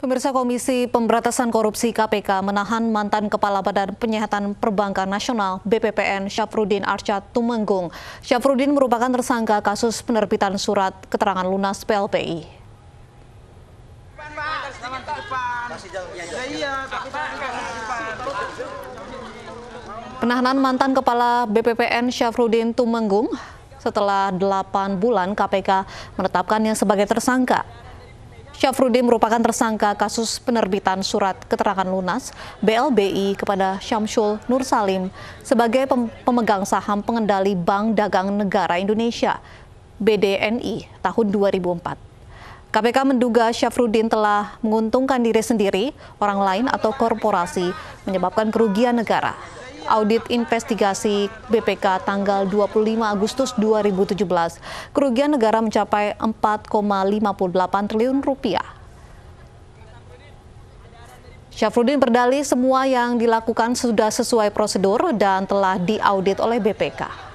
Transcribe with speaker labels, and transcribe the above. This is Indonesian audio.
Speaker 1: Pemirsa Komisi Pemberantasan Korupsi KPK menahan mantan Kepala Badan Penyihatan Perbankan Nasional BPPN Syafruddin Arsyad Tumenggung. Syafruddin merupakan tersangka kasus penerbitan surat keterangan lunas PLPI. Penahanan mantan Kepala BPPN Syafruddin Tumenggung setelah 8 bulan KPK menetapkannya sebagai tersangka. Syafruddin merupakan tersangka kasus penerbitan surat keterangan lunas BLBI kepada Syamsul Nursalim sebagai pemegang saham pengendali Bank Dagang Negara Indonesia BDNI tahun 2004. KPK menduga Syafruddin telah menguntungkan diri sendiri, orang lain atau korporasi menyebabkan kerugian negara audit investigasi BPK tanggal 25 Agustus 2017. Kerugian negara mencapai 4,58 triliun rupiah. Syafruddin berdalih semua yang dilakukan sudah sesuai prosedur dan telah diaudit oleh BPK.